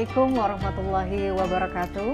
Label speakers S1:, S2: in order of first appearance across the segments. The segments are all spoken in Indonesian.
S1: Assalamualaikum warahmatullahi wabarakatuh.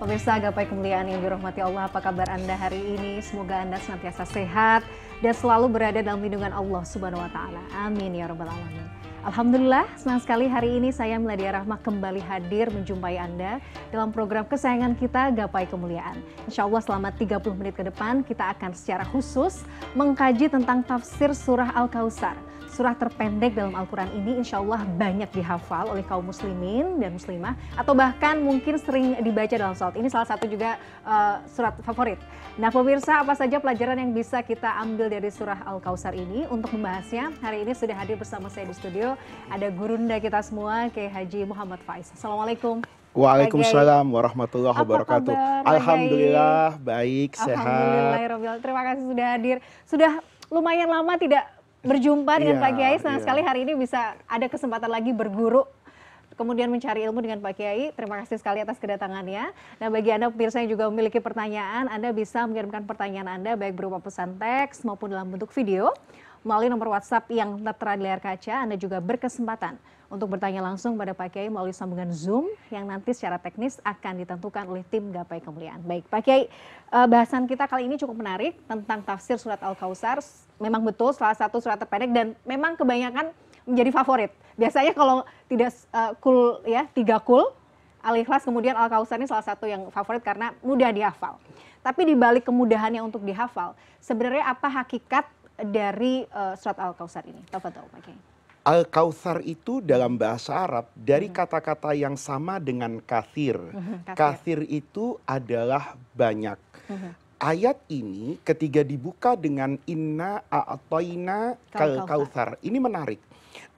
S1: Pemirsa Gapai Kemuliaan yang dirahmati Allah, apa kabar Anda hari ini? Semoga Anda senantiasa sehat dan selalu berada dalam lindungan Allah Subhanahu wa taala. Amin ya rabbal alamin. Alhamdulillah, senang sekali hari ini saya Meladia Rahma kembali hadir menjumpai Anda dalam program kesayangan kita Gapai Kemuliaan. Insya Allah selama 30 menit ke depan kita akan secara khusus mengkaji tentang tafsir surah al kausar surah terpendek dalam Al-Quran ini insya Allah banyak dihafal oleh kaum muslimin dan muslimah atau bahkan mungkin sering dibaca dalam salat. Ini salah satu juga uh, surat favorit. Nah pemirsa apa saja pelajaran yang bisa kita ambil dari surah Al-Kausar ini untuk membahasnya hari ini sudah hadir bersama saya di studio ada gurunda kita semua Kiai Haji Muhammad Faiz. Assalamualaikum. Waalaikumsalam
S2: warahmatullahi wabarakatuh. Alhamdulillah baik, baik sehat. Alhamdulillah
S1: ya Terima kasih sudah hadir. Sudah lumayan lama tidak berjumpa dengan iya, Pak Kiai. Senang iya. sekali hari ini bisa ada kesempatan lagi berguru kemudian mencari ilmu dengan Pak Kiai. Terima kasih sekali atas kedatangannya. Nah, bagi Anda pemirsa yang juga memiliki pertanyaan, Anda bisa mengirimkan pertanyaan Anda baik berupa pesan teks maupun dalam bentuk video melalui nomor WhatsApp yang tertera di layar kaca. Anda juga berkesempatan untuk bertanya langsung pada Pak Kiai melalui sambungan Zoom yang nanti secara teknis akan ditentukan oleh tim Gapai Kemuliaan. Baik, Pak Kiai, eh, bahasan kita kali ini cukup menarik tentang tafsir surat Al-Kausar. Memang betul salah satu surat terpendek dan memang kebanyakan menjadi favorit. Biasanya kalau tidak uh, kul ya, tiga kul Al-Ikhlas kemudian Al-Kausar ini salah satu yang favorit karena mudah dihafal. Tapi di balik kemudahannya untuk dihafal, sebenarnya apa hakikat dari uh, surat Al-Kausar ini? Tahu-tahu, Pak Kiai
S2: al kautsar itu dalam bahasa Arab dari hmm. kata-kata yang sama dengan kathir. Hmm, kathir itu adalah banyak. Hmm. Ayat ini ketika dibuka dengan inna a'toina kal kautsar. Ini menarik.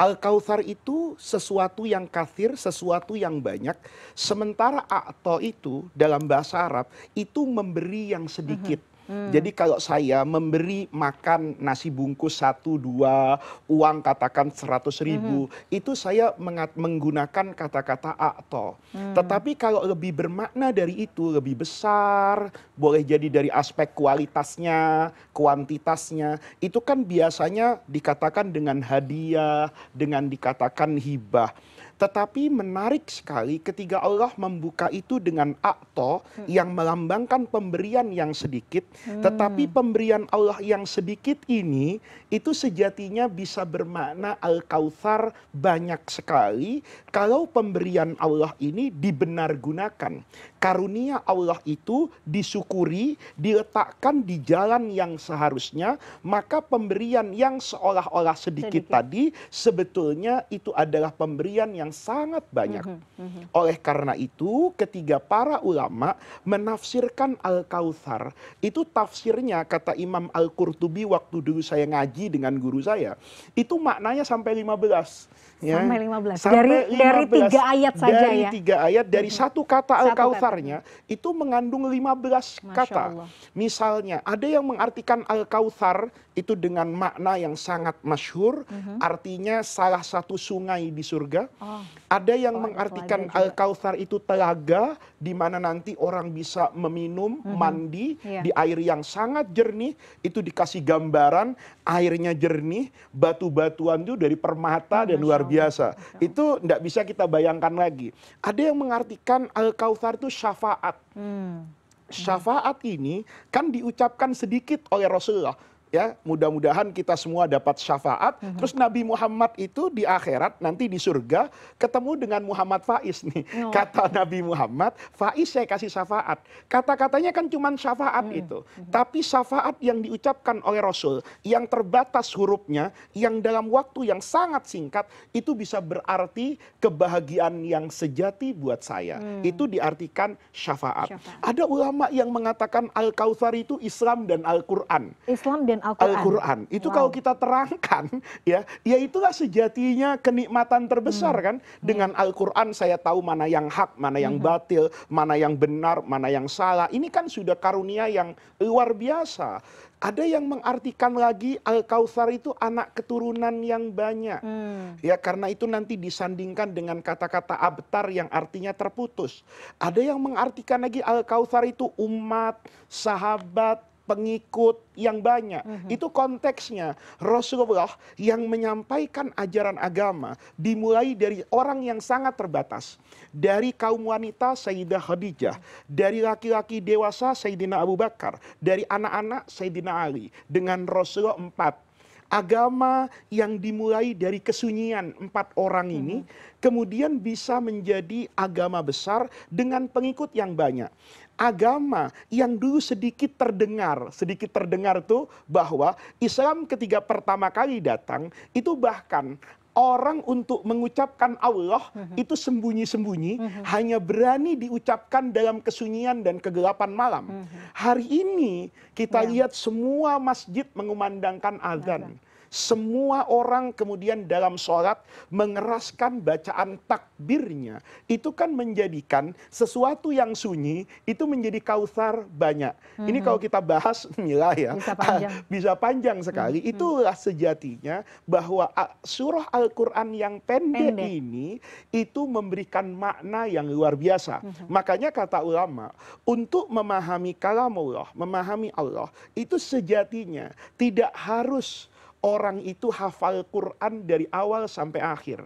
S2: Al kautsar itu sesuatu yang kathir, sesuatu yang banyak. Sementara a'to itu dalam bahasa Arab itu memberi yang sedikit. Hmm. jadi kalau saya memberi makan nasi bungkus satu dua uang katakan seratus ribu hmm. itu saya menggunakan kata kata akto hmm. tetapi kalau lebih bermakna dari itu lebih besar boleh jadi dari aspek kualitasnya kuantitasnya itu kan biasanya dikatakan dengan hadiah dengan dikatakan hibah tetapi menarik sekali ketika Allah membuka itu dengan akto hmm. yang melambangkan pemberian yang sedikit. Hmm. Tetapi pemberian Allah yang sedikit ini itu sejatinya bisa bermakna al-kauthar banyak sekali kalau pemberian Allah ini dibenar gunakan. Karunia Allah itu disyukuri, diletakkan di jalan yang seharusnya, maka pemberian yang seolah-olah sedikit, sedikit tadi sebetulnya itu adalah pemberian yang yang sangat banyak mhm, mhm. oleh karena itu ketiga para ulama menafsirkan al kautsar itu tafsirnya kata Imam al Qurtubi waktu dulu saya ngaji dengan guru saya itu maknanya sampai 15 ya. sampai 15 sampai dari 15, dari tiga ayat dari saja dari ya tiga ayat dari mhm. satu kata al kautsarnya itu mengandung 15 Masya kata Allah. misalnya ada yang mengartikan al kautsar itu dengan makna yang sangat masyhur mm -hmm. artinya salah satu sungai di surga oh. Oh. ada yang mengartikan al kautsar itu telaga di mana nanti orang bisa meminum mhm. mandi iya. di air yang sangat jernih itu dikasih gambaran airnya jernih batu-batuan itu dari permata oh, dan luar biasa itu tidak bisa kita bayangkan lagi ada yang mengartikan al kautsar itu syafaat hmm. syafaat ini kan diucapkan sedikit oleh Rasulullah ya mudah mudahan kita semua dapat syafaat mhm. terus Nabi Muhammad itu di akhirat nanti di surga ketemu dengan Muhammad Faiz nih oh. kata Nabi Muhammad Faiz saya kasih syafaat kata katanya kan cuma syafaat hmm. itu mhm. tapi syafaat yang diucapkan oleh Rasul yang terbatas hurufnya yang dalam waktu yang sangat singkat itu bisa berarti kebahagiaan yang sejati buat saya hmm. itu diartikan syafaat. syafaat ada ulama yang mengatakan al kautsar itu Islam dan Al Quran Islam dan dan Al-Quran. Al itu wow. kalau kita terangkan, ya, ya itulah sejatinya kenikmatan terbesar hmm. kan. Dengan hmm. Al-Quran saya tahu mana yang hak, mana yang hmm. batil, mana yang benar, mana yang salah. Ini kan sudah karunia yang luar biasa. Ada yang mengartikan lagi Al-Kautsar itu anak keturunan yang banyak. Hmm. Ya karena itu nanti disandingkan dengan kata-kata abtar yang artinya terputus. Ada yang mengartikan lagi Al-Kautsar itu umat, sahabat, pengikut yang banyak mhm. itu konteksnya rasulullah yang menyampaikan ajaran agama dimulai dari orang yang sangat terbatas dari kaum wanita sayyidah khadijah dari laki laki dewasa sayyidina abu bakar dari anak anak sayyidina ali dengan rasulullah empat agama yang dimulai dari kesunyian empat orang ini hmm. kemudian bisa menjadi agama besar dengan pengikut yang banyak agama yang dulu sedikit terdengar. Sedikit terdengar tuh bahwa Islam ketika pertama kali datang itu bahkan orang untuk mengucapkan Allah mhm. itu sembunyi-sembunyi mhm. hanya berani diucapkan dalam kesunyian dan kegelapan malam. Mhm. Hari ini kita ya. lihat semua masjid mengumandangkan azan semua orang kemudian dalam sholat mengeraskan bacaan takbirnya. Itu kan menjadikan sesuatu yang sunyi itu menjadi kausar banyak. Hmm. Ini kalau mm-hmm. kita bahas mila ya bisa panjang, bisa panjang sekali. Hmm. Itulah sejatinya bahwa surah Al-Quran yang pendek, pendek ini itu memberikan makna yang luar biasa. Hmm. Makanya kata ulama untuk memahami kalam Allah memahami Allah itu sejatinya tidak harus orang itu hafal Quran dari awal sampai akhir.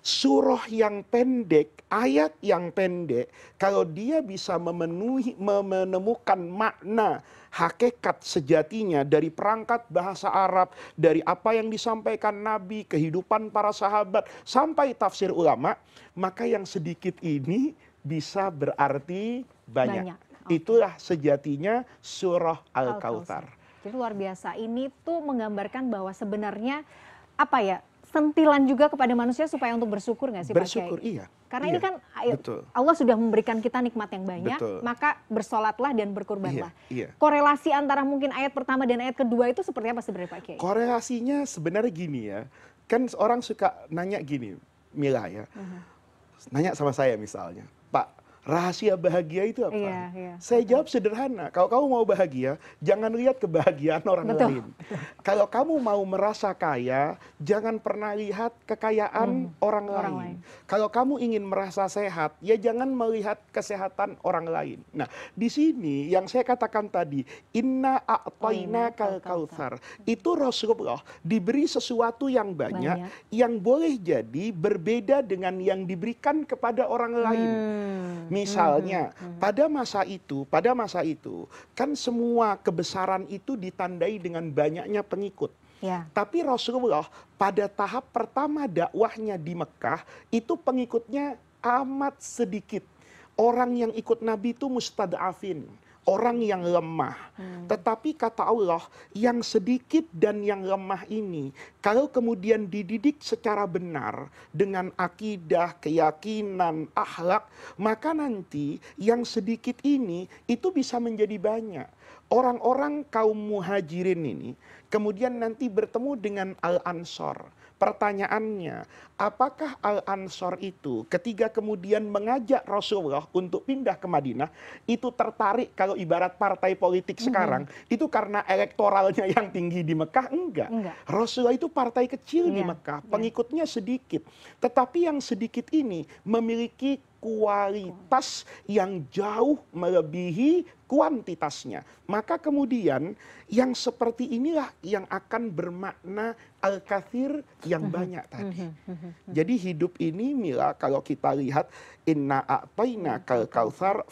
S2: Surah yang pendek, ayat yang pendek, kalau dia bisa memenuhi, menemukan makna hakikat sejatinya dari perangkat bahasa Arab, dari apa yang disampaikan Nabi, kehidupan para sahabat, sampai tafsir ulama, maka yang sedikit ini bisa berarti banyak. banyak. Itulah sejatinya surah Al-Kautsar. Al
S1: jadi luar biasa. Ini tuh menggambarkan bahwa sebenarnya apa ya sentilan juga kepada manusia supaya untuk bersyukur nggak sih bersyukur, Pak Bersyukur iya. Karena iya, ini kan betul. Allah sudah memberikan kita nikmat yang banyak, betul. maka bersolatlah dan berkurbanlah. Iya, iya. Korelasi antara mungkin ayat pertama dan ayat kedua itu seperti apa sebenarnya Pak Kiai?
S2: Korelasinya sebenarnya gini ya, kan orang suka nanya gini, Mila ya, uh -huh. nanya sama saya misalnya, Pak rahasia bahagia itu apa? Iya, iya, saya jawab sederhana, kalau kamu mau bahagia, jangan lihat kebahagiaan orang Betul. lain. Kalau kamu mau merasa kaya, jangan pernah lihat kekayaan hmm. orang, orang lain. lain. Kalau kamu ingin merasa sehat, ya jangan melihat kesehatan orang lain. Nah, di sini yang saya katakan tadi, inna a'tayna kal kautsar. Hmm. Itu Rasulullah diberi sesuatu yang banyak, banyak yang boleh jadi berbeda dengan yang diberikan kepada orang lain. Hmm misalnya mhm, mhm. pada masa itu pada masa itu kan semua kebesaran itu ditandai dengan banyaknya pengikut ya. tapi rasulullah pada tahap pertama dakwahnya di mekah itu pengikutnya amat sedikit orang yang ikut nabi itu mustadafin orang yang lemah. Hmm. Tetapi kata Allah, yang sedikit dan yang lemah ini, kalau kemudian dididik secara benar dengan akidah, keyakinan, akhlak, maka nanti yang sedikit ini itu bisa menjadi banyak. Orang-orang kaum muhajirin ini kemudian nanti bertemu dengan Al-Ansor. Pertanyaannya, apakah al ansor itu ketika kemudian mengajak rasulullah untuk pindah ke madinah itu tertarik kalau ibarat partai politik sekarang itu karena elektoralnya yang tinggi di mekah enggak, rasulullah itu partai kecil di iya. mekah iya. pengikutnya sedikit tetapi yang sedikit ini memiliki kualitas yang jauh melebihi kuantitasnya. Maka kemudian yang seperti inilah yang akan bermakna al-kathir yang mm-hmm. banyak tadi. Mm-hmm. Mm-hmm jadi hidup ini mila kalau kita lihat Inna kal kautsar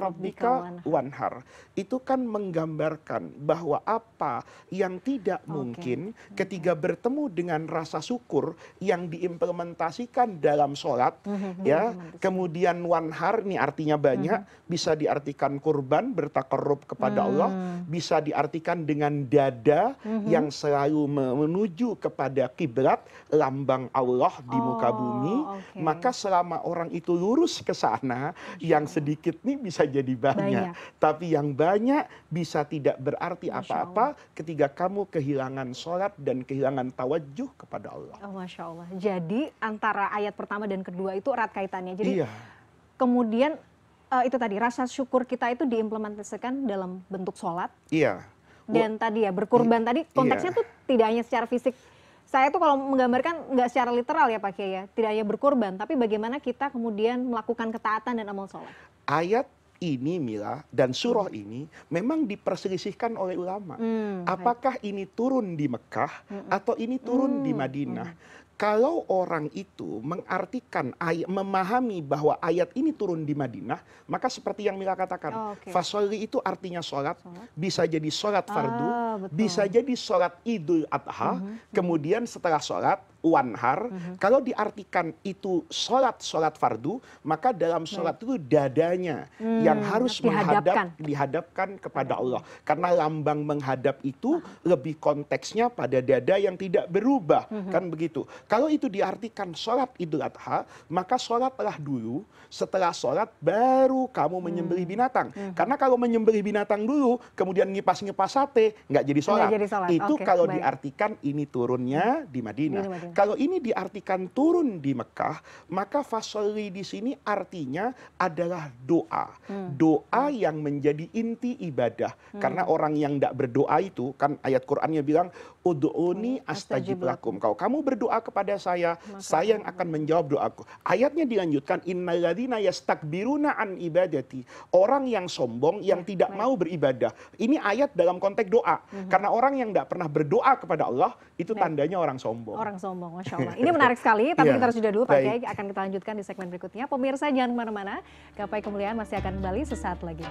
S2: rabbika wanhar. Itu kan menggambarkan bahwa apa yang tidak mungkin okay. ketika bertemu dengan rasa syukur yang diimplementasikan dalam sholat mhm, mhm, ya. Mhm, Kemudian wanhar ini artinya banyak bisa diartikan kurban bertakarrub kepada hmm. Allah, bisa diartikan dengan dada yang selalu menuju kepada kiblat lambang Allah di oh, muka bumi. Okay. Maka selama orang itu satu lurus ke sana, yang sedikit nih bisa jadi banyak. Tapi yang banyak bisa tidak berarti apa-apa ketika kamu kehilangan sholat dan kehilangan tawajuh kepada Allah.
S1: Oh, Masya Allah. Jadi antara ayat pertama dan kedua itu erat kaitannya. Jadi iya. kemudian uh, itu tadi rasa syukur kita itu diimplementasikan dalam bentuk sholat. Iya. Dan tadi ya berkurban tadi konteksnya iya. tuh tidak hanya secara fisik saya tuh kalau menggambarkan nggak secara literal ya Pak Kiai ya, tidak hanya berkorban, tapi bagaimana kita kemudian melakukan ketaatan dan amal soleh.
S2: Ayat ini Mila dan surah hmm. ini memang diperselisihkan oleh ulama. Hmm, Apakah ini turun di Mekah hmm. hmm. atau ini turun hmm. di Madinah? Hmm kalau orang itu mengartikan ayat, memahami bahwa ayat ini turun di Madinah, maka seperti yang Mila katakan, oh, okay. fasoli itu artinya sholat, bisa jadi sholat fardu, ah, bisa jadi sholat idul adha, uh mhm, -huh. Mhm. kemudian setelah sholat wanhar mhm. kalau diartikan itu sholat sholat fardu maka dalam sholat itu dadanya hmm, yang harus menghadap dihadapkan kepada hmm. Allah karena lambang menghadap itu lebih konteksnya pada dada yang tidak berubah hmm. kan begitu kalau itu diartikan sholat idul adha maka sholatlah dulu setelah sholat baru kamu menyembelih binatang karena kalau menyembelih binatang dulu kemudian ngipas ngipas sate nggak jadi sholat, jadi sholat. itu okay, kalau baik. diartikan ini turunnya di Madinah. Di Madinah. Kalau ini diartikan turun di Mekah, maka fasoli di sini artinya adalah doa. Hmm. Doa hmm. yang menjadi inti ibadah. Hmm. Karena orang yang tidak berdoa itu kan ayat Qurannya bilang Udu'uni astajib lakum. Kalau kamu berdoa kepada saya, Maka saya yang akan menjawab doaku. Ayatnya dilanjutkan, innalladzina yastakbiruna an ibadati. Orang yang sombong, ya, yang tidak baik. mau beribadah. Ini ayat dalam konteks doa. Mm-hmm. Karena orang yang tidak pernah berdoa kepada Allah, itu baik. tandanya orang sombong.
S1: Orang sombong, Masya Allah. Ini menarik sekali, tapi ya. kita harus jeda dulu Pak Kiai. Akan kita lanjutkan di segmen berikutnya. Pemirsa jangan kemana-mana. Gapai Kemuliaan masih akan kembali sesaat lagi.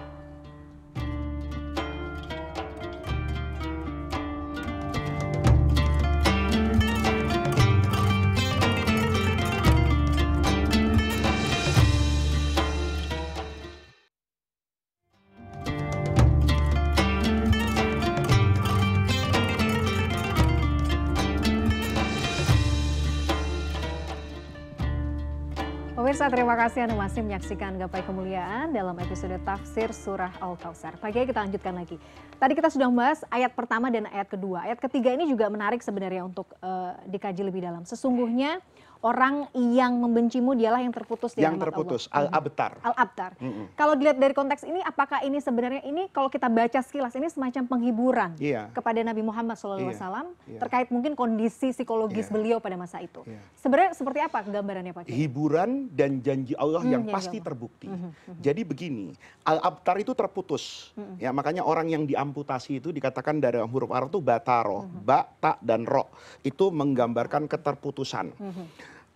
S1: terima kasih Anda masih menyaksikan Gapai Kemuliaan dalam episode Tafsir Surah al kausar Pagi kita lanjutkan lagi. Tadi kita sudah membahas ayat pertama dan ayat kedua. Ayat ketiga ini juga menarik sebenarnya untuk uh, dikaji lebih dalam. Sesungguhnya orang yang membencimu dialah yang terputus di yang terputus
S2: al-abtar. Al-abtar. Mm-hmm.
S1: Kalau dilihat dari konteks ini apakah ini sebenarnya ini kalau kita baca sekilas ini semacam penghiburan yeah. kepada Nabi Muhammad SAW yeah. yeah. terkait mungkin kondisi psikologis yeah. beliau pada masa itu. Yeah. Sebenarnya seperti apa gambarannya Pak?
S2: Hiburan dan janji Allah hmm, yang pasti Allah. terbukti. Mm-hmm. Jadi begini, al-abtar itu terputus. Mm-hmm. Ya makanya orang yang diamputasi itu dikatakan dari huruf Arab itu bataro, mm-hmm. ba, ta dan ro. Itu menggambarkan keterputusan. Mm-hmm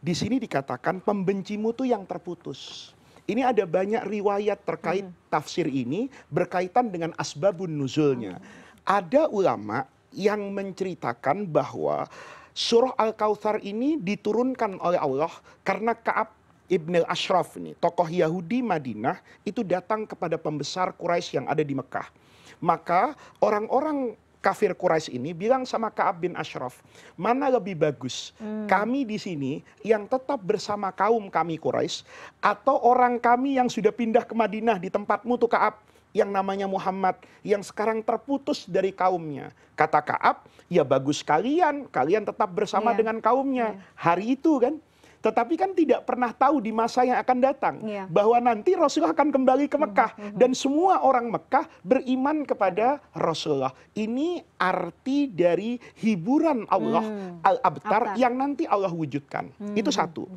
S2: di sini dikatakan pembencimu itu yang terputus. Ini ada banyak riwayat terkait hmm. tafsir ini berkaitan dengan asbabun nuzulnya. Hmm. Ada ulama yang menceritakan bahwa surah Al-Kautsar ini diturunkan oleh Allah karena Ka'ab Ibn Ashraf ini, tokoh Yahudi Madinah itu datang kepada pembesar Quraisy yang ada di Mekah. Maka orang-orang kafir Quraisy ini bilang sama Kaab bin Ashraf, mana lebih bagus hmm. kami di sini yang tetap bersama kaum kami Quraisy atau orang kami yang sudah pindah ke Madinah di tempatmu tuh Kaab yang namanya Muhammad yang sekarang terputus dari kaumnya. Kata Kaab, ya bagus kalian, kalian tetap bersama yeah. dengan kaumnya. Yeah. Hari itu kan tetapi kan tidak pernah tahu di masa yang akan datang iya. bahwa nanti rasulullah akan kembali ke iya, mekah iya. dan semua orang mekah beriman kepada rasulullah ini arti dari hiburan Allah hmm. al abtar yang nanti Allah wujudkan hmm. itu satu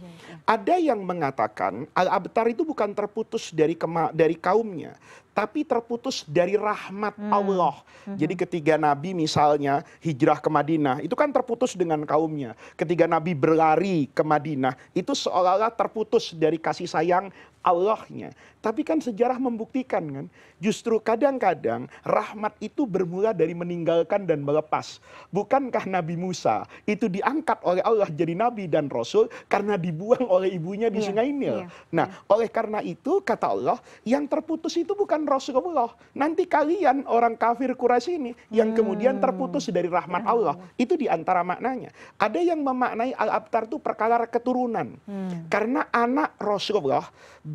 S2: ada yang mengatakan al abtar itu bukan terputus dari dari kaumnya tapi terputus dari rahmat hmm. Allah. Hmm. Jadi ketiga Nabi misalnya hijrah ke Madinah, itu kan terputus dengan kaumnya. Ketiga Nabi berlari ke Madinah, itu seolah-olah terputus dari kasih sayang Allahnya. Tapi kan sejarah membuktikan kan, justru kadang-kadang rahmat itu bermula dari meninggalkan dan melepas. Bukankah Nabi Musa itu diangkat oleh Allah jadi nabi dan rasul karena dibuang oleh ibunya di yeah, Sungai Nil. Yeah, nah, yeah. oleh karena itu kata Allah, yang terputus itu bukan Rasulullah. Nanti kalian orang kafir Quraisy ini yang hmm. kemudian terputus dari rahmat yeah. Allah. Itu di antara maknanya. Ada yang memaknai al-abtar itu perkara keturunan. Hmm. Karena anak Rasulullah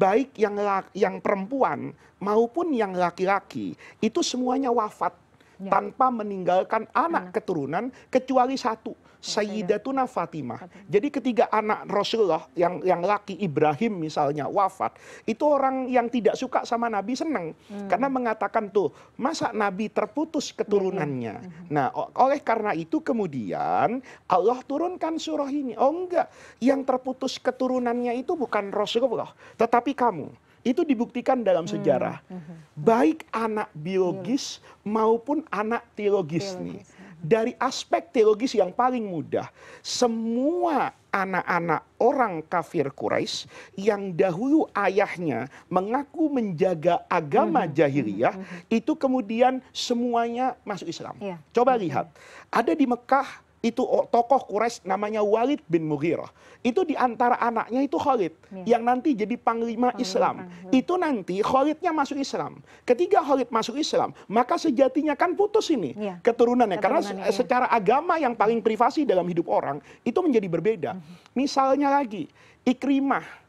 S2: baik yang yang perempuan maupun yang laki laki itu semuanya wafat ya. tanpa meninggalkan anak keturunan kecuali satu sayyidatuna fatimah jadi ketiga anak rasulullah yang yang laki ibrahim misalnya wafat itu orang yang tidak suka sama nabi senang hmm. karena mengatakan tuh masa nabi terputus iya, iya. keturunannya hmm. nah oleh karena itu kemudian Allah turunkan surah ini oh enggak yang terputus keturunannya itu bukan rasulullah tetapi kamu itu dibuktikan dalam hmm, sejarah. Hmm. Baik anak biologis iya. maupun anak teologis, teologis. nih dari aspek teologis yang paling mudah semua anak-anak orang kafir Quraisy yang dahulu ayahnya mengaku menjaga agama mhm. jahiliyah mhm. itu kemudian semuanya masuk Islam. Iya. Coba lihat, ada di Mekah itu tokoh Quraisy namanya Walid bin Mughirah. Itu di antara anaknya itu Khalid ya. yang nanti jadi panglima, panglima Islam. Panglima. Itu nanti Khalidnya masuk Islam. Ketika Khalid masuk Islam, maka sejatinya kan putus ini ya. keturunannya. keturunannya. Karena ya. secara agama yang paling privasi dalam hidup orang itu menjadi berbeda. Mhm. Misalnya lagi Ikrimah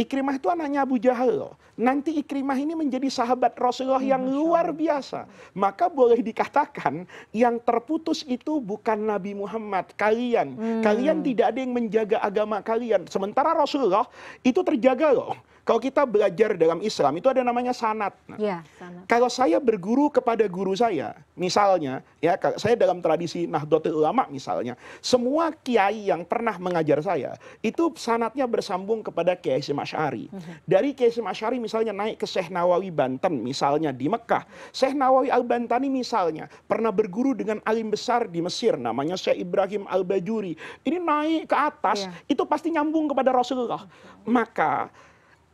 S2: Ikrimah itu anaknya Abu Jahal loh. Nanti Ikrimah ini menjadi sahabat Rasulullah yang luar biasa. Maka boleh dikatakan yang terputus itu bukan Nabi Muhammad, kalian. Hmm. Kalian tidak ada yang menjaga agama kalian. Sementara Rasulullah itu terjaga loh. Kalau kita belajar dalam Islam itu ada namanya sanat. Nah, ya, Kalau saya berguru kepada guru saya, misalnya, ya saya dalam tradisi Nahdlatul Ulama misalnya, semua kiai yang pernah mengajar saya itu sanatnya bersambung kepada Kiai Hasyim mhm. Dari Kiai Hasyim misalnya naik ke Syekh Nawawi Banten misalnya di Mekah. Syekh Nawawi Al-Bantani misalnya pernah berguru dengan alim besar di Mesir namanya Syekh Ibrahim Al-Bajuri. Ini naik ke atas ya. itu pasti nyambung kepada Rasulullah. Maka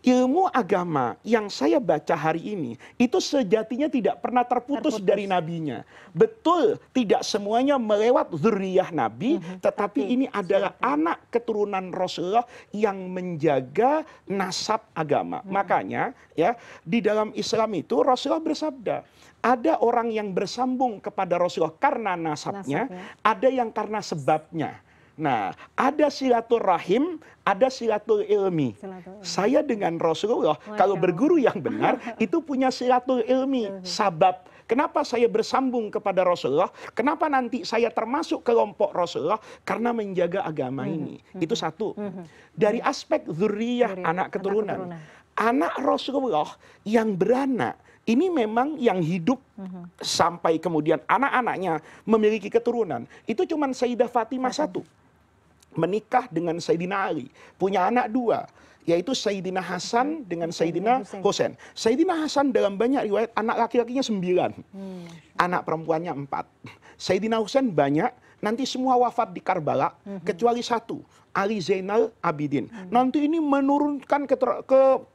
S2: ilmu agama yang saya baca hari ini itu sejatinya tidak pernah terputus, terputus. dari nabinya. Betul, tidak semuanya melewat zuriyah nabi, mm -hmm. tetapi Tapi, ini adalah siapa? anak keturunan Rasulullah yang menjaga nasab agama. Mm -hmm. Makanya ya, di dalam Islam itu Rasulullah bersabda, ada orang yang bersambung kepada Rasulullah karena nasabnya, nasabnya. ada yang karena sebabnya nah ada silaturahim ada silatul ilmi saya dengan rasulullah kalau berguru yang benar itu punya silatul ilmi sabab Kenapa saya bersambung kepada Rasulullah? Kenapa nanti saya termasuk kelompok Rasulullah? Karena menjaga agama hmm, ini. Hmm, itu hmm. satu. Dari aspek zuriyah anak, keturunan. Anak Rasulullah yang beranak ini memang yang hidup sampai kemudian anak-anaknya memiliki keturunan. Itu cuma Sayyidah Fatimah uh-huh. satu menikah dengan Sayyidina Ali, punya anak dua, yaitu Sayyidina Hasan hmm. dengan Sayyidina Husain. Sayyidina Hasan dalam banyak riwayat anak laki-lakinya sembilan, hmm. anak perempuannya empat. Sayyidina Husain banyak, nanti semua wafat di Karbala hmm. kecuali satu, Ali Zainal Abidin. Hmm. Nanti ini menurunkan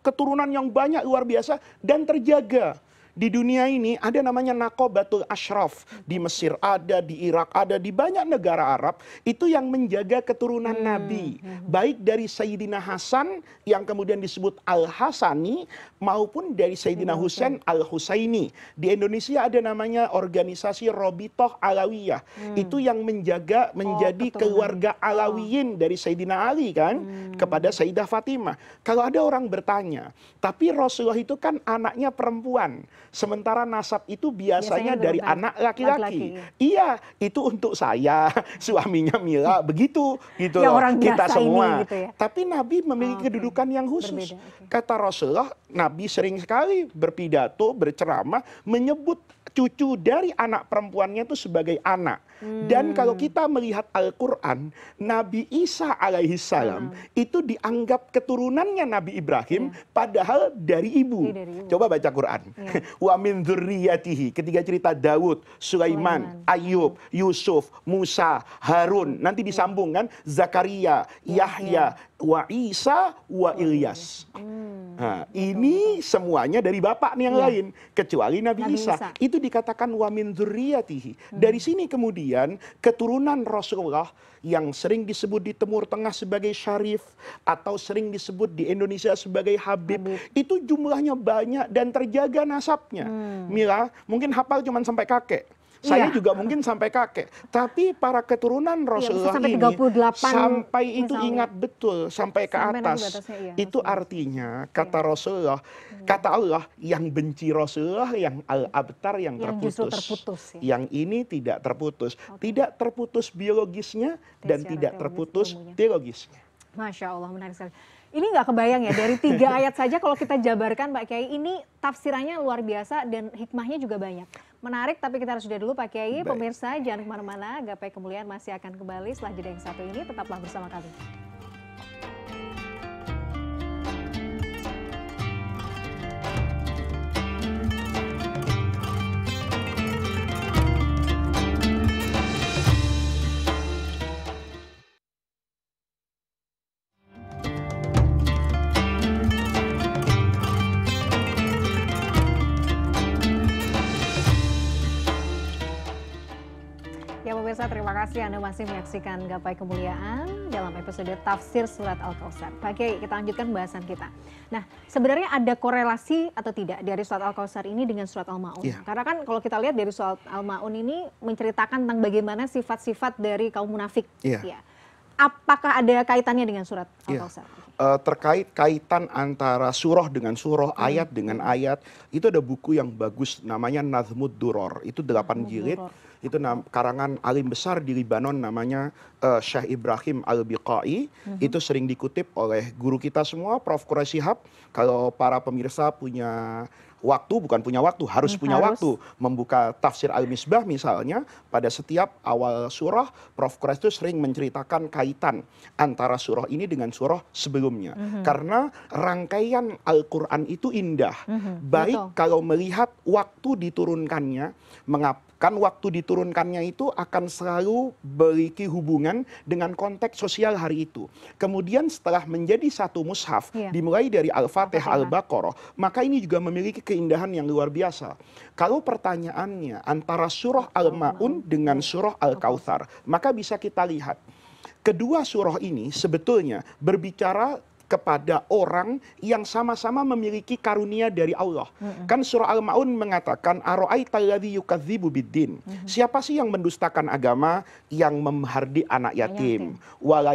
S2: keturunan yang banyak luar biasa dan terjaga di dunia ini ada namanya Nakobatul Ashraf. Di Mesir ada, di Irak ada, di banyak negara Arab. Itu yang menjaga keturunan hmm. Nabi. Hmm, hmm. Baik dari Sayyidina Hasan yang kemudian disebut Al-Hasani maupun dari Sayyidina hmm, Husain Al-Husaini. Di Indonesia ada namanya organisasi Robitoh Alawiyah. Hmm. Itu yang menjaga oh, menjadi oh, keluarga Alawiyin oh. dari Sayyidina Ali kan hmm. kepada Sayyidah Fatimah. Kalau ada orang bertanya, tapi Rasulullah itu kan anaknya perempuan sementara nasab itu biasanya dari anak laki-laki iya itu untuk saya suaminya Mila begitu gitu loh orang kita semua gitu ya. tapi Nabi memiliki oh, kedudukan yang khusus kata Rasulullah Nabi sering sekali berpidato berceramah menyebut cucu dari anak perempuannya itu sebagai anak. Hmm. Dan kalau kita melihat Al-Quran, Nabi Isa alaihi salam hmm. itu dianggap keturunannya Nabi Ibrahim, ya. padahal iya, dari ibu. Coba baca Quran. Iya. wa min dzurriyyatihi. Ketika cerita Daud, Sulaiman, Ayub, Yusuf, Musa, Harun. Nanti disambung kan Zakaria, Yahya, wa Isa wa Ilyas. Nah, ini semuanya dari bapak nih yang ya. lain kecuali Nabi, Nabi Isa. Isa. Itu dikatakan wa min dzurriyyatihi. Hmm. Dari sini kemudian keturunan Rasulullah yang sering disebut di Timur Tengah sebagai Syarif atau sering disebut di Indonesia sebagai Habib, Habib. itu jumlahnya banyak dan terjaga nasabnya. Hmm. Mila, mungkin hafal cuma sampai kakek saya iya. juga mungkin sampai kakek tapi para keturunan iya, Rasulullah sampai ini sampai itu ingat betul sampai ke atas Iya, itu artinya iya. kata Rasulullah hmm. kata Allah yang benci Rasulullah yang al-abtar yang, yang terputus, terputus ya. yang ini tidak terputus okay. tidak terputus biologisnya dan, dan tidak terputus ilmunya. teologisnya
S1: Masya Allah menarik sekali ini nggak kebayang ya dari tiga ayat saja kalau kita jabarkan Pak Kiai ini tafsirannya luar biasa dan hikmahnya juga banyak. Menarik, tapi kita harus sudah dulu Pak Kiai. Pemirsa, jangan kemana-mana. Gapai Kemuliaan masih akan kembali setelah jeda yang satu ini. Tetaplah bersama kami. kasih Anda masih menyaksikan Gapai Kemuliaan dalam episode Tafsir Surat al Pak Oke, kita lanjutkan pembahasan kita. Nah, sebenarnya ada korelasi atau tidak dari Surat al kausar ini dengan Surat Al-Maun? Yeah. Karena kan kalau kita lihat dari Surat Al-Maun ini menceritakan tentang bagaimana sifat-sifat dari kaum munafik. Yeah. Ya. Iya. Apakah ada kaitannya dengan Surat iya. al kausar?
S2: Yeah. terkait kaitan antara surah dengan surah, hmm. ayat dengan ayat, itu ada buku yang bagus namanya Nazmud Duror. Itu delapan jilid itu karangan alim besar di Libanon namanya eh, Syekh Ibrahim Al-Biqai mhm. itu sering dikutip oleh guru kita semua Prof Quraisyhab kalau para pemirsa punya waktu bukan punya waktu harus hmm, punya waktu membuka tafsir Al-Misbah misalnya pada setiap awal surah Prof Quraish itu sering menceritakan kaitan antara surah ini dengan surah sebelumnya hmm. karena rangkaian Al-Qur'an itu indah
S3: hmm, baik
S2: kalau melihat waktu diturunkannya mengapa kan waktu diturunkannya itu akan selalu memiliki hubungan dengan konteks sosial hari itu. Kemudian setelah menjadi satu mushaf, yeah. dimulai dari Al-Fatih, Al-Baqarah, maka ini juga memiliki keindahan yang luar biasa. Kalau pertanyaannya antara surah Al-Ma'un dengan surah Al-Kautsar, maka bisa kita lihat kedua surah ini sebetulnya berbicara kepada orang yang sama-sama memiliki karunia dari Allah. Kan surah Al-Maun mengatakan Siapa sih yang mendustakan agama yang memhardi anak yatim? Wala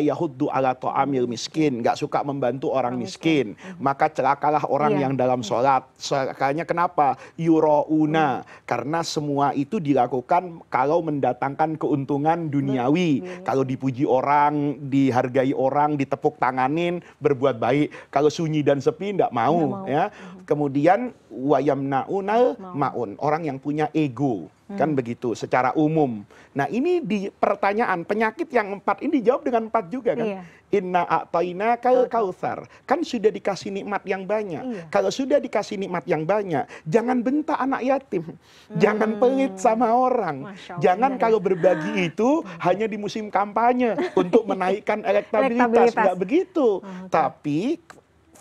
S2: ala ta'amil miskin, nggak suka membantu orang miskin. Maka celakalah orang iya. yang dalam sholat. Celakanya kenapa? Yurouna. Karena semua itu dilakukan kalau mendatangkan keuntungan duniawi. Kalau dipuji orang, dihargai orang, ditepuk tanganin, berbuat berbuat baik. Kalau sunyi dan sepi tidak mau, mau. Ya. Hmm. Kemudian wayamnaunal maun, orang yang punya ego kan hmm. begitu secara umum nah ini di pertanyaan penyakit yang empat ini dijawab dengan empat juga kan iya. inna a'toina kal kautsar kan sudah dikasih nikmat yang banyak iya. kalau sudah dikasih nikmat yang banyak jangan bentak anak yatim hmm. jangan pelit sama orang jangan kalau berbagi itu hanya di musim kampanye untuk menaikkan elektabilitas tidak begitu hmm. tapi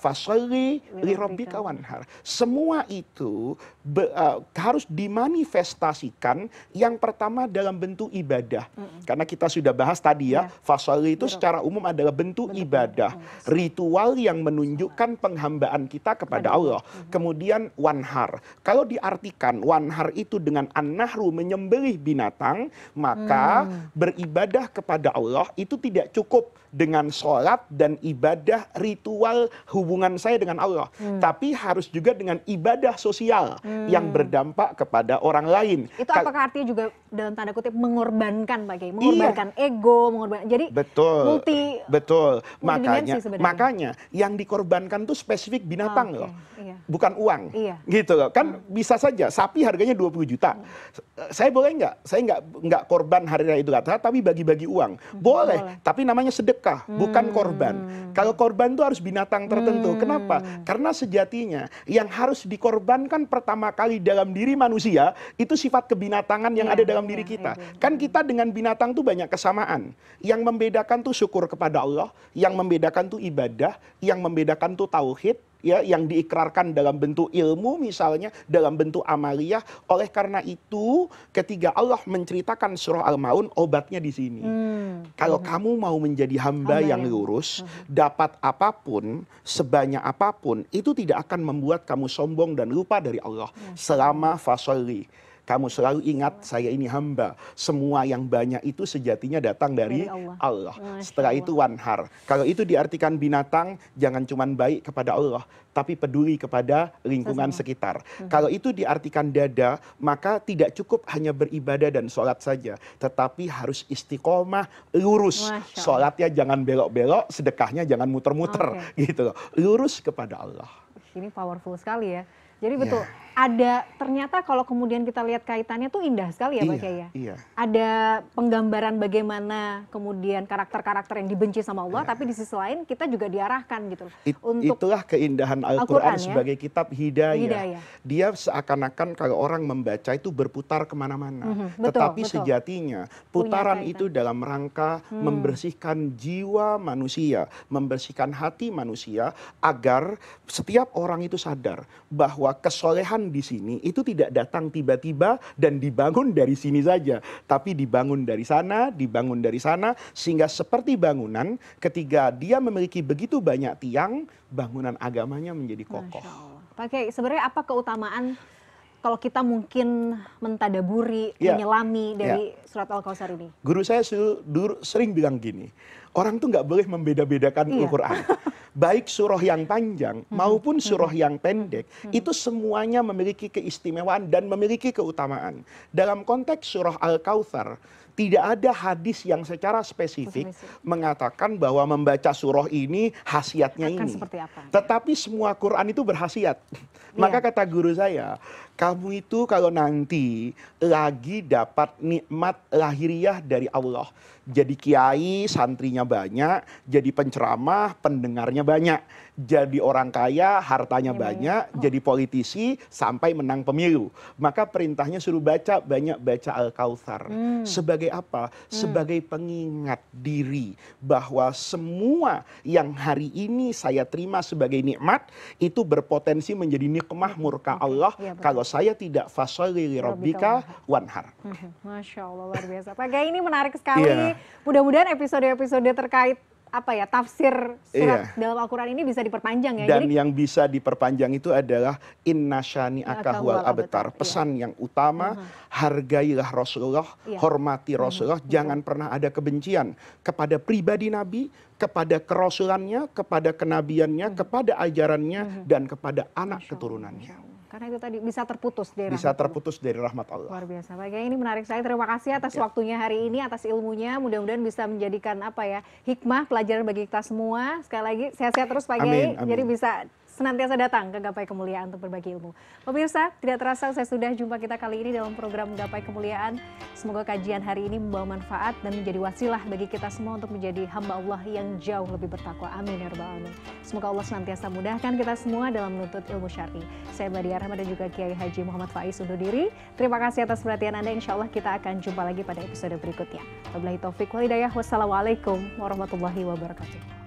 S2: Fasalli lirabbika wanhar. Semua itu be, uh, harus dimanifestasikan yang pertama dalam bentuk ibadah. Mm-mm. Karena kita sudah bahas tadi ya, yeah. itu Betul. secara umum adalah bentuk Betul. ibadah, ritual yang menunjukkan penghambaan kita kepada Betul. Allah. Mm-hmm. Kemudian wanhar. Kalau diartikan wanhar itu dengan an menyembelih binatang, maka mm. beribadah kepada Allah itu tidak cukup dengan sholat dan ibadah ritual hubungan saya dengan Allah, hmm. tapi harus juga dengan ibadah sosial hmm. yang berdampak kepada orang lain. Itu apakah
S1: artinya juga dalam tanda kutip mengorbankan Pak Kiai, mengorbankan iya. ego, mengorbankan. Jadi betul, multi
S2: betul. Multi makanya makanya yang dikorbankan itu spesifik binatang oh, okay. loh. Iya. Bukan uang. Iya. Gitu loh. Kan hmm. bisa saja sapi harganya 20 juta. Hmm. Saya boleh nggak? Saya nggak nggak korban hari raya itu Adha tapi bagi-bagi uang. Hmm, boleh, boleh, tapi namanya sedekah sedekah, bukan hmm. korban. Kalau korban itu harus binatang tertentu. Hmm. Kenapa? Karena sejatinya yang harus dikorbankan pertama kali dalam diri manusia itu sifat kebinatangan yang iya, ada dalam diri iya, kita. Iya, kan kita dengan binatang tuh banyak kesamaan. Yang membedakan tuh syukur kepada Allah, yang membedakan tuh ibadah, yang membedakan tuh tauhid, ya yang diikrarkan dalam bentuk ilmu misalnya dalam bentuk amaliyah oleh karena itu ketika Allah menceritakan surah al-maun obatnya di sini
S3: hmm.
S2: kalau hmm. kamu mau menjadi hamba Amal yang ya. lurus hmm. dapat apapun sebanyak apapun itu tidak akan membuat kamu sombong dan lupa dari Allah hmm. selama fasoli kamu selalu ingat saya ini hamba semua yang banyak itu sejatinya datang dari Allah setelah itu wanhar kalau itu diartikan binatang jangan cuman baik kepada Allah tapi peduli kepada lingkungan sekitar hmm. kalau itu diartikan dada maka tidak cukup hanya beribadah dan sholat saja tetapi harus istiqomah lurus sholatnya jangan belok-belok sedekahnya jangan muter-muter gitu loh lurus kepada Allah
S1: ini powerful sekali ya jadi betul yeah ada ternyata kalau kemudian kita lihat kaitannya tuh indah sekali ya Pak iya, Kiai ya? Iya. Ada penggambaran bagaimana kemudian karakter-karakter yang dibenci sama Allah, iya. tapi di sisi lain kita juga diarahkan gitu.
S2: It, untuk itulah keindahan Al-Quran Al, ya? sebagai kitab hidayah. hidayah. Dia seakan-akan kalau orang membaca itu berputar kemana-mana. Mm -hmm, Tetapi betul. sejatinya putaran itu dalam rangka hmm. membersihkan jiwa manusia, membersihkan hati manusia agar setiap orang itu sadar bahwa kesolehan di sini itu tidak datang tiba-tiba dan dibangun dari sini saja, tapi dibangun dari sana, dibangun dari sana sehingga seperti bangunan ketika dia memiliki begitu banyak tiang, bangunan agamanya menjadi kokoh.
S1: Pak Kiai, sebenarnya apa keutamaan kalau kita mungkin mentadaburi, yeah. menyelami ya. dari yeah. surat Al-Kausar ini?
S2: Guru saya sering bilang gini, orang tuh nggak boleh membeda-bedakan yeah. Al-Quran. baik surah yang panjang hmm. maupun hmm. surah yang pendek hmm. itu semuanya memiliki keistimewaan dan memiliki keutamaan. Dalam konteks surah al kautsar tidak ada hadis yang secara spesifik mengatakan bahwa membaca surah ini khasiatnya ini. Tetapi semua Quran itu berhasiat. Iya. Maka kata guru saya, kamu itu kalau nanti lagi dapat nikmat lahiriah dari Allah. Jadi kiai, santrinya banyak, jadi penceramah, pendengarnya banyak, jadi orang kaya, hartanya ya, banyak, oh. jadi politisi sampai menang pemilu. Maka perintahnya suruh baca banyak baca Al-Kautsar. Hmm. Sebagai apa? Hmm. Sebagai pengingat diri bahwa semua yang hari ini saya terima sebagai nikmat itu berpotensi menjadi nikmah murka Allah ya, kalau saya tidak fasolili robbika wanhar.
S1: Mhm. Masya Allah luar biasa. Pak Gai ini menarik sekali. Yeah. Mudah-mudahan episode-episode terkait apa ya tafsir surat iya. dalam Al-Quran ini bisa diperpanjang ya. Dan Jadi,
S2: yang bisa diperpanjang itu adalah inna syani akahwal abtar. Iya. Pesan iya. yang utama, uh-huh. hargailah Rasulullah, iya. hormati mhm. Rasulullah, uh-huh. jangan uh-huh. pernah ada kebencian kepada pribadi Nabi, kepada kerasulannya, kepada kenabiannya, uh-huh. kepada ajarannya, uh-huh. dan kepada anak keturunannya.
S1: Karena itu tadi bisa terputus dari bisa rahmat
S2: terputus Allah. dari rahmat Allah. Luar
S1: biasa. Pak Kiai ini menarik saya. Terima kasih atas ya. waktunya hari ini, atas ilmunya. Mudah-mudahan bisa menjadikan apa ya hikmah pelajaran bagi kita semua. Sekali lagi sehat-sehat terus Pak Kiai. Jadi bisa senantiasa datang ke Gapai Kemuliaan untuk berbagi ilmu. Pemirsa, tidak terasa saya sudah jumpa kita kali ini dalam program Gapai Kemuliaan. Semoga kajian hari ini membawa manfaat dan menjadi wasilah bagi kita semua untuk menjadi hamba Allah yang jauh lebih bertakwa. Amin ya rabbal alamin. Semoga Allah senantiasa mudahkan kita semua dalam menuntut ilmu syar'i. Saya Mbak Rahmat dan juga Kiai Haji Muhammad Faiz undur diri. Terima kasih atas perhatian Anda. Insya Allah kita akan jumpa lagi pada episode berikutnya. Wabillahi taufiq walidayah. Wassalamualaikum warahmatullahi wabarakatuh.